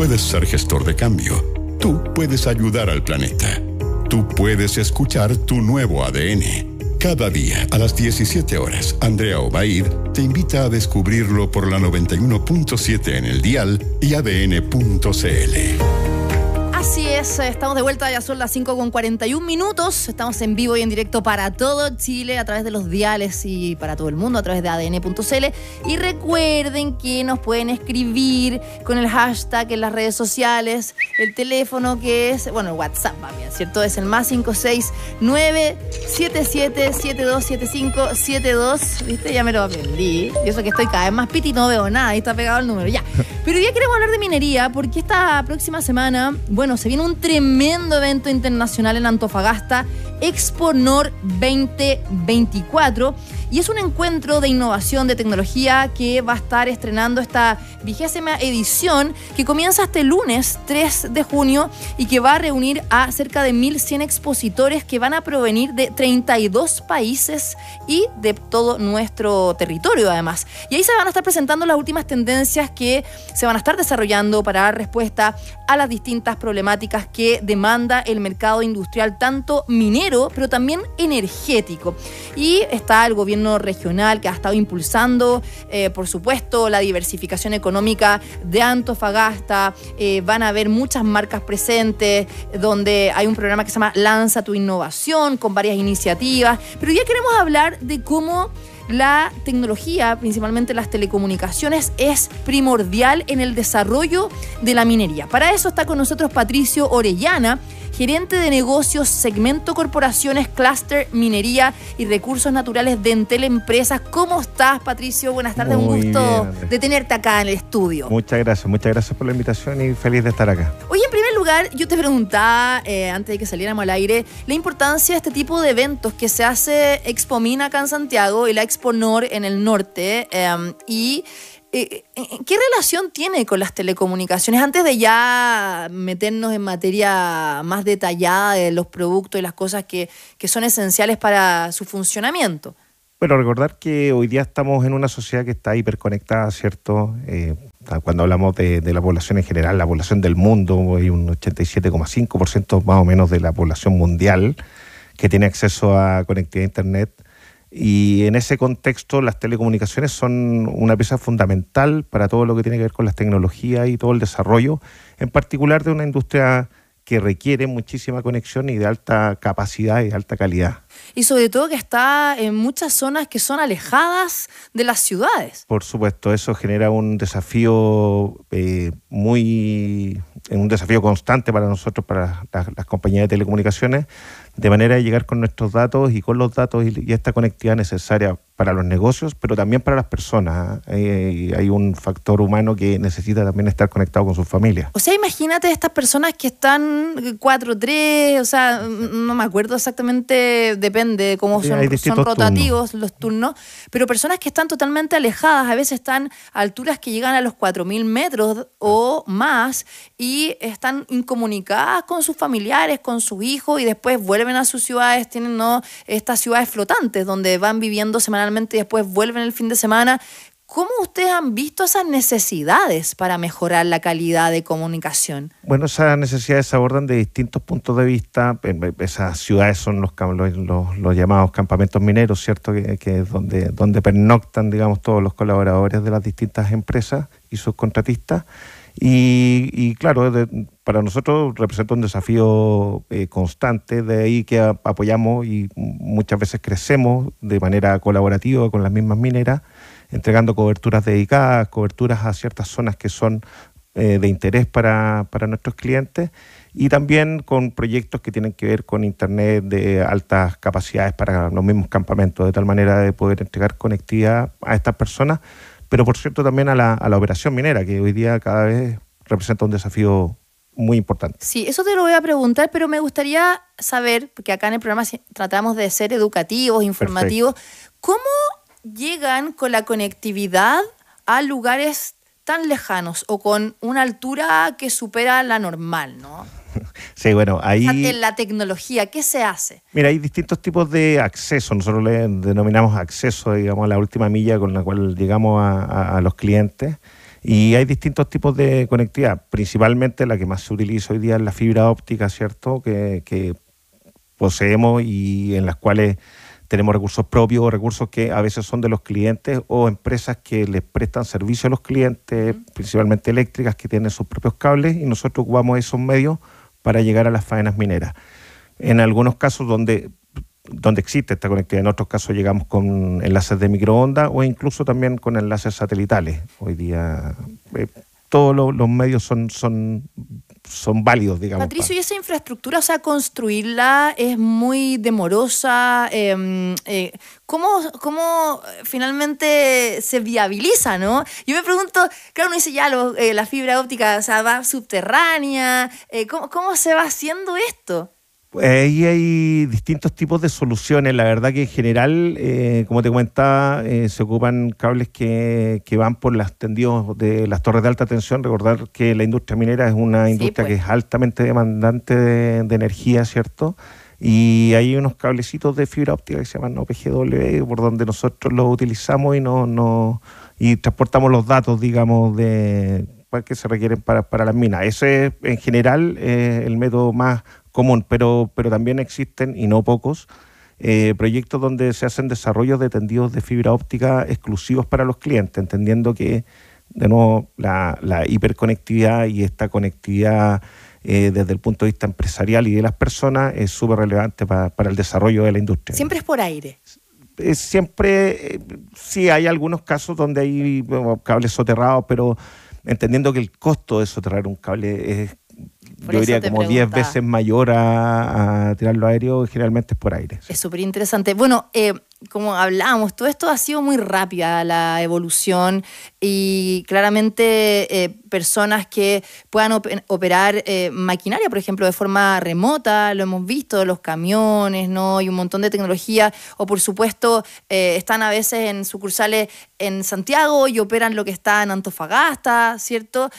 puedes ser gestor de cambio. Tú puedes ayudar al planeta. Tú puedes escuchar tu nuevo ADN. Cada día a las 17 horas, Andrea Obaid te invita a descubrirlo por la 91.7 en el dial y adn.cl. Así es, estamos de vuelta, ya son las 5 con 41 minutos. Estamos en vivo y en directo para todo Chile a través de los diales y para todo el mundo a través de adn.cl. Y recuerden que nos pueden escribir con el hashtag en las redes sociales, el teléfono que es, bueno, el WhatsApp, bien, ¿cierto? Es el más 569 77 ¿Viste? Ya me lo aprendí. Y eso que estoy cada vez más piti, no veo nada, ahí está pegado el número. Ya. Pero hoy día queremos hablar de minería porque esta próxima semana, bueno, se viene un tremendo evento internacional en Antofagasta, ExpoNOR 2024. Y es un encuentro de innovación, de tecnología que va a estar estrenando esta vigésima edición que comienza este lunes 3 de junio y que va a reunir a cerca de 1.100 expositores que van a provenir de 32 países y de todo nuestro territorio además. Y ahí se van a estar presentando las últimas tendencias que se van a estar desarrollando para dar respuesta a las distintas problemáticas que demanda el mercado industrial, tanto minero, pero también energético. Y está el gobierno regional que ha estado impulsando, eh, por supuesto, la diversificación económica de Antofagasta. Eh, van a haber muchas marcas presentes, donde hay un programa que se llama Lanza tu Innovación, con varias iniciativas. Pero ya queremos hablar de cómo la tecnología, principalmente las telecomunicaciones, es primordial en el desarrollo de la minería. Para eso está con nosotros Patricio Orellana, gerente de negocios, segmento corporaciones, cluster, minería y recursos naturales de Entel Empresas. ¿Cómo estás, Patricio? Buenas tardes, un gusto de tenerte acá en el estudio. Muchas gracias, muchas gracias por la invitación y feliz de estar acá lugar, yo te preguntaba eh, antes de que saliéramos al aire la importancia de este tipo de eventos que se hace Expo Mina acá en Santiago y la Expo Nor en el norte. Em, y eh, eh, ¿Qué relación tiene con las telecomunicaciones? Antes de ya meternos en materia más detallada de los productos y las cosas que son esenciales para su funcionamiento. Bueno, recordar que hoy día estamos en una sociedad que está hiperconectada, ¿cierto? Eh, cuando hablamos de, la población en general, la población del mundo, hay un 87,5% más o menos de la población mundial que tiene acceso a conectividad a Internet. Y en ese contexto, las telecomunicaciones son una pieza fundamental para todo lo que tiene que ver con las tecnologías y todo el desarrollo, en particular de una industria que requiere muchísima conexión y de alta capacidad y de alta calidad y sobre todo que está en muchas zonas que son alejadas de las ciudades. Por supuesto, eso genera un desafío eh, muy, un desafío constante para nosotros, para las, compañías de telecomunicaciones, de manera de llegar con nuestros datos y con los datos y, esta conectividad necesaria para los negocios, pero también para las personas. ¿ah? Eh, hay un factor humano que necesita también estar conectado con sus familias. O sea, imagínate estas personas que están cuatro tres, o sea, no me acuerdo exactamente de depende de cómo son, rotativos los turnos, pero personas que están totalmente alejadas, a veces están a alturas que llegan a los 4.000 metros o más y están incomunicadas con sus familiares, con sus hijos y después vuelven a sus ciudades, tienen ¿no? estas ciudades flotantes donde van viviendo semanalmente y después vuelven el fin de semana ¿Cómo ustedes han visto esas necesidades para mejorar la calidad de comunicación? Bueno, esas necesidades se abordan de distintos puntos de vista. Esas ciudades son los, los llamados campamentos mineros, ¿cierto? Que, es donde, donde pernoctan, digamos, todos los colaboradores de las distintas empresas y sus contratistas. Y, claro, para nosotros representa un desafío eh, constante, de ahí que apoyamos y muchas veces crecemos de manera colaborativa con las mismas mineras entregando coberturas dedicadas, coberturas a ciertas zonas que son eh, de interés para, nuestros clientes y también con proyectos que tienen que ver con Internet de altas capacidades para los mismos campamentos, de tal manera de poder entregar conectividad a estas personas, pero por cierto también a la, a la operación minera, que hoy día cada vez representa un desafío muy importante. Sí, eso te lo voy a preguntar, pero me gustaría saber, porque acá en el programa tratamos de ser educativos, informativos, ¿cómo llegan con la conectividad a lugares tan lejanos o con una altura que supera la normal, ¿no? Sí, bueno, ahí... la tecnología, ¿qué se hace? Mira, hay distintos tipos de acceso, nosotros le denominamos acceso, digamos, a la última milla con la cual llegamos a, los clientes. Y hay distintos tipos de conectividad, principalmente la que más se utiliza hoy día es la fibra óptica, ¿cierto? Que, que poseemos y en las cuales tenemos recursos propios o recursos que a veces son de los clientes o empresas que les prestan servicio a los clientes, principalmente eléctricas, que tienen sus propios cables y nosotros ocupamos esos medios para llegar a las faenas mineras. En algunos casos donde, donde existe esta conectividad, en otros casos llegamos con enlaces de microondas o incluso también con enlaces satelitales. Hoy día eh, todos los, medios son, son son válidos, digamos. Patricio, ¿y esa infraestructura, o sea, construirla es muy demorosa? Em, eh, ¿cómo, eh, finalmente se viabiliza, no? Yo me pregunto, claro, uno dice ya eh, la fibra óptica, o sea, va subterránea, ¿cómo se va haciendo esto? Pues, eh, ahí hay distintos tipos de soluciones. La verdad que en general, eh, como te comentaba, eh, se ocupan cables que, van por las tendidos de las torres de alta tensión. Recordar que la industria minera es una industria que pues. es altamente demandante de, energía, ¿cierto? Y hay unos cablecitos de fibra óptica que se llaman OPGW, por donde nosotros los utilizamos y, no, y transportamos los datos, digamos, de pues, que se requieren para, para las minas. Ese en general, es el método más común, pero, pero también existen, y no pocos, eh, proyectos donde se hacen desarrollos de tendidos de fibra óptica exclusivos para los clientes, entendiendo que, de nuevo, la, hiperconectividad y esta conectividad eh, desde el punto de vista empresarial y de las personas es súper relevante para, el desarrollo de la industria. Siempre es por aire eh, siempre sí hay algunos casos donde hay cables soterrados, pero entendiendo que el costo de soterrar un cable es yo diría como 10 veces mayor a, tirarlo aéreo, generalmente es por aire. Es súper interesante. Bueno, eh, como hablábamos, todo esto ha sido muy rápida la evolución y claramente eh, personas que puedan operar eh, maquinaria, por ejemplo, de forma remota, lo hemos visto, los camiones, ¿no? Y un montón de tecnología, o por supuesto, eh, están a veces en sucursales en Santiago y operan lo que está en Antofagasta, ¿cierto?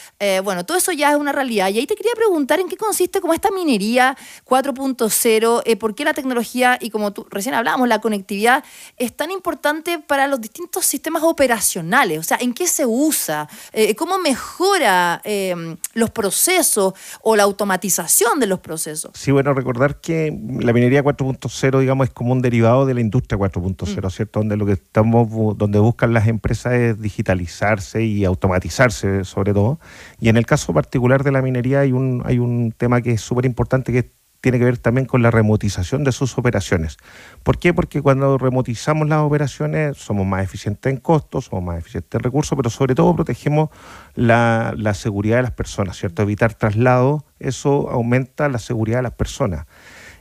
bueno, todo eso ya es una realidad. Y ahí te quería preguntar en qué consiste como esta minería 4.0, por qué la tecnología y como tú recién hablábamos, la conectividad es tan importante para los distintos sistemas operacionales, o sea, en qué se usa, eh, cómo mejora em, los procesos o la automatización de los procesos. Sí, bueno, recordar que la minería 4.0, digamos, es como un derivado de la industria 4.0, mm. ¿cierto? Donde lo que estamos, donde buscan las empresas es digitalizarse y automatizarse, sobre todo. Y en el caso particular de la minería hay un, hay un tema que es súper importante, que es tiene que ver también con la remotización de sus operaciones. ¿Por qué? Porque cuando remotizamos las operaciones somos más eficientes en costos, somos más eficientes en recursos, pero sobre todo protegemos la, seguridad de las personas, ¿cierto? Evitar traslados, eso aumenta la seguridad de las personas.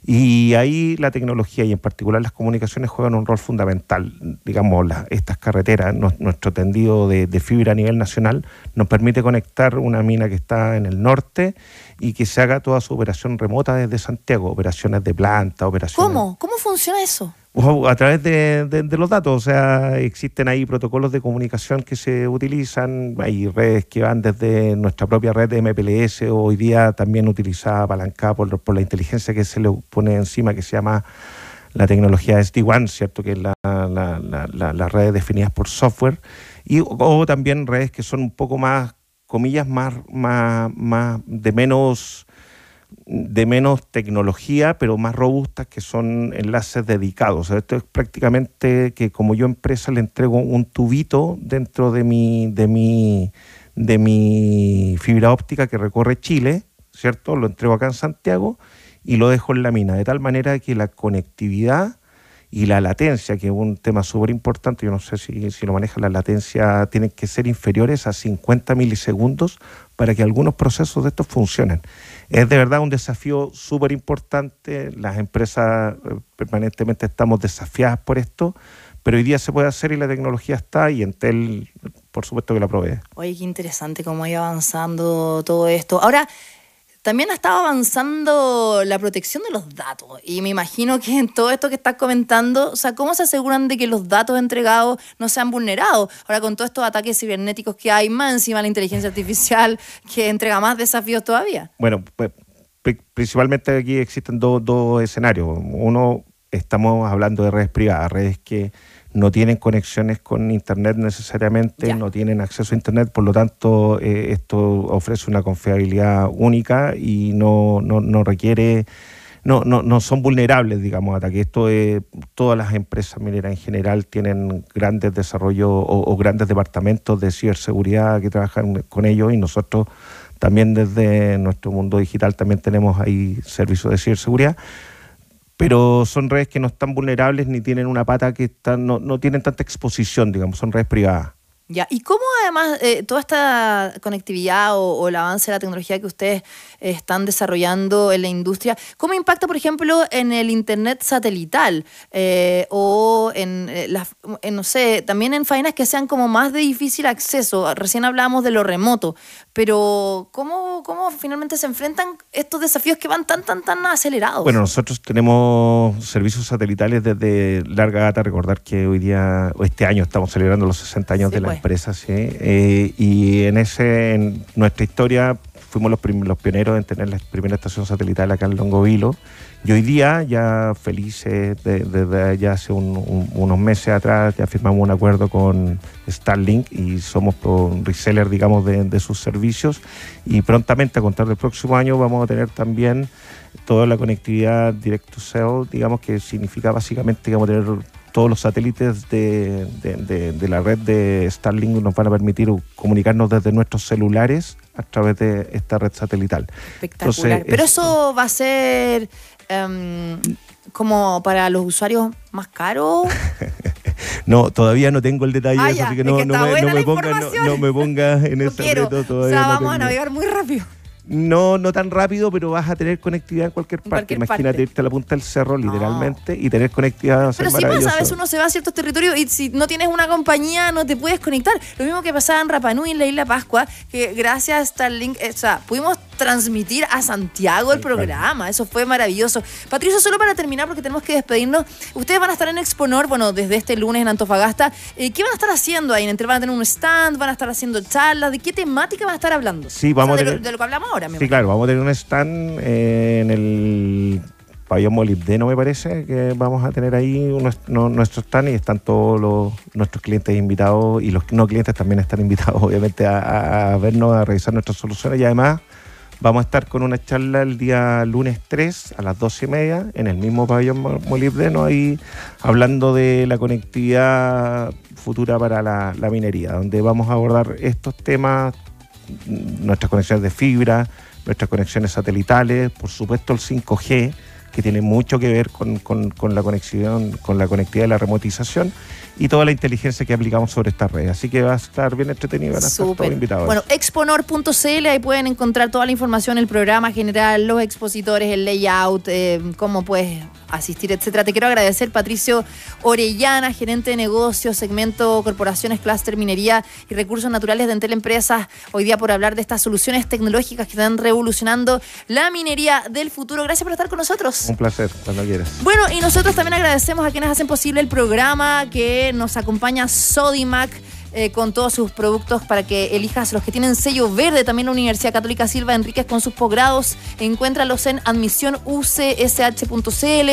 Y ahí la tecnología y en particular las comunicaciones juegan un rol fundamental. Digamos, estas carreteras, nuestro tendido de, de, fibra a nivel nacional nos permite conectar una mina que está en el norte y que se haga toda su operación remota desde Santiago, operaciones de planta, operaciones... ¿Cómo? ¿Cómo funciona eso? a través de, los datos, o sea, existen ahí protocolos de comunicación que se utilizan, hay redes que van desde nuestra propia red de MPLS, hoy día también utilizada, apalancada por, la inteligencia que se le pone encima, que se llama la tecnología SD-WAN, ¿cierto? Que es la, las redes definidas por software, y, o también redes que son un poco más, comillas, más, más, más de menos de menos tecnología, pero más robustas, que son enlaces dedicados. esto es prácticamente que como yo empresa le entrego un tubito dentro de mi, de mi, de mi fibra óptica que recorre Chile, ¿cierto? Lo entrego acá en Santiago y lo dejo en la mina, de tal manera que la conectividad y la latencia, que es un tema súper importante, yo no sé si, si lo maneja, la latencia tiene que ser inferiores a 50 milisegundos para que algunos procesos de estos funcionen. Es de verdad un desafío súper importante, las empresas eh, permanentemente estamos desafiadas por esto, pero hoy día se puede hacer y la tecnología está y Entel, por supuesto que la provee. Oye, qué interesante cómo hay avanzando todo esto. Ahora, también ha estado avanzando la protección de los datos y me imagino que en todo esto que estás comentando, o sea, ¿cómo se aseguran de que los datos entregados no sean vulnerados? Ahora con todos estos ataques cibernéticos que hay, más encima la inteligencia artificial que entrega más desafíos todavía. Bueno, pues principalmente aquí existen dos, dos escenarios. Uno, estamos hablando de redes privadas, redes que no tienen conexiones con Internet necesariamente, no tienen acceso a Internet, por lo tanto eh, esto ofrece una confiabilidad única y no, requiere... No, no, no, son vulnerables, digamos, a que Esto eh, todas las empresas mineras en general tienen grandes desarrollos o, o, grandes departamentos de ciberseguridad que trabajan con ellos y nosotros también desde nuestro mundo digital también tenemos ahí servicios de ciberseguridad pero son redes que no están vulnerables ni tienen una pata que no, no tienen tanta exposición, digamos, son redes privadas. ¿y cómo además eh, toda esta conectividad o, el avance de la tecnología que ustedes eh, están desarrollando en la industria, cómo impacta, por ejemplo, en el Internet satelital eh, o en, las, no sé, también en faenas que sean como más de difícil acceso? Recién hablábamos de lo remoto, pero ¿cómo, cómo finalmente se enfrentan estos desafíos que van tan, tan, tan acelerados? Bueno, nosotros tenemos servicios satelitales desde larga data. Recordar que hoy día, o este año, estamos celebrando los 60 años de la... Pues empresa, sí. Eh, y en ese nuestra historia fuimos los, pioneros en tener la primera estación satelital acá en Longovilo. Y hoy día, ya felices, desde ya hace unos meses atrás, ya firmamos un acuerdo con Starlink y somos un reseller, digamos, de, de, sus servicios. Y prontamente, a contar del próximo año, vamos a tener también toda la conectividad direct to cell, digamos, que significa básicamente que tener todos los satélites de, la red de Starlink nos van a permitir comunicarnos desde nuestros celulares a través de esta red satelital. Espectacular. Pero eso va a ser em, como para los usuarios más caros. No, todavía no tengo el detalle, ah, así que, no, me, ponga, pongas en ese reto todavía. O sea, vamos a navegar muy rápido no, no tan rápido, pero vas a tener conectividad en cualquier parte. Imagínate irte a la punta del cerro, literalmente, y tener conectividad. A pero si pasa, a veces uno se va a ciertos territorios y si no tienes una compañía no te puedes conectar. Lo mismo que pasaba en Rapanui, en la isla Pascua, que gracias a Starlink, link, eh, o sea, pudimos transmitir a Santiago el programa. Eso fue maravilloso. Patricio, solo para terminar, porque tenemos que despedirnos, ustedes van a estar en Exponor, bueno, desde este lunes en Antofagasta. Eh, ¿Qué van a estar haciendo ahí? ¿Van a tener un stand? ¿Van a estar haciendo charlas? ¿De qué temática van a estar hablando? Sí, vamos a de, lo, que hablamos ahora. Sí, claro, vamos a tener un stand eh, en el pabellón molibdeno me parece que vamos a tener ahí nuestro stand y están todos los, nuestros clientes invitados y los no clientes también están invitados obviamente a vernos, a revisar nuestras soluciones y además Vamos a estar con una charla el día lunes 3 a las 12 y media en el mismo pabellón molibdeno, ahí hablando de la conectividad futura para la, minería, donde vamos a abordar estos temas, nuestras conexiones de fibra, nuestras conexiones satelitales, por supuesto el 5G, que tiene mucho que ver con, con la conexión, con la conectividad y la remotización y toda la inteligencia que aplicamos sobre esta red. Así que va a estar bien entretenido, van Bueno, exponor.cl, ahí pueden encontrar toda la información, el programa general, los expositores, el layout, eh, cómo puedes asistir, etcétera. Te quiero agradecer, Patricio Orellana, gerente de negocios, segmento corporaciones, Cluster minería y recursos naturales de Entel Empresas, hoy día por hablar de estas soluciones tecnológicas que están revolucionando la minería del futuro. Gracias por estar con nosotros. Un placer, cuando quieras. Bueno, y nosotros también agradecemos a quienes hacen posible el programa que nos acompaña Sodimac eh, con todos sus productos para que elijas los que tienen sello verde. También la Universidad Católica Silva Enríquez con sus posgrados. Encuéntralos en admisiónucsh.cl.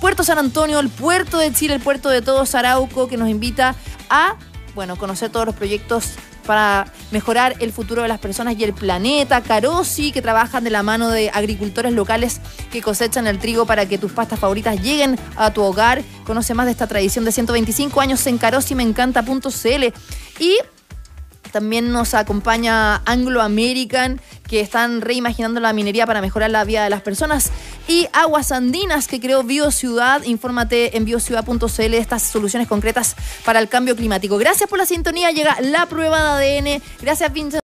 Puerto San Antonio, el puerto de Chile, el puerto de todos, Arauco, que nos invita a bueno, conocer todos los proyectos para mejorar el futuro de las personas y el planeta. Carosi, que trabajan de la mano de agricultores locales que cosechan el trigo para que tus pastas favoritas lleguen a tu hogar. Conoce más de esta tradición de 125 años en carosimeencanta.cl. Y también nos acompaña Anglo American, que están reimaginando la minería para mejorar la vida de las personas. Y Aguas Andinas, que creó BioCiudad. Infórmate en biociudad.cl de estas soluciones concretas para el cambio climático. Gracias por la sintonía. Llega la prueba de ADN. Gracias, Vincent.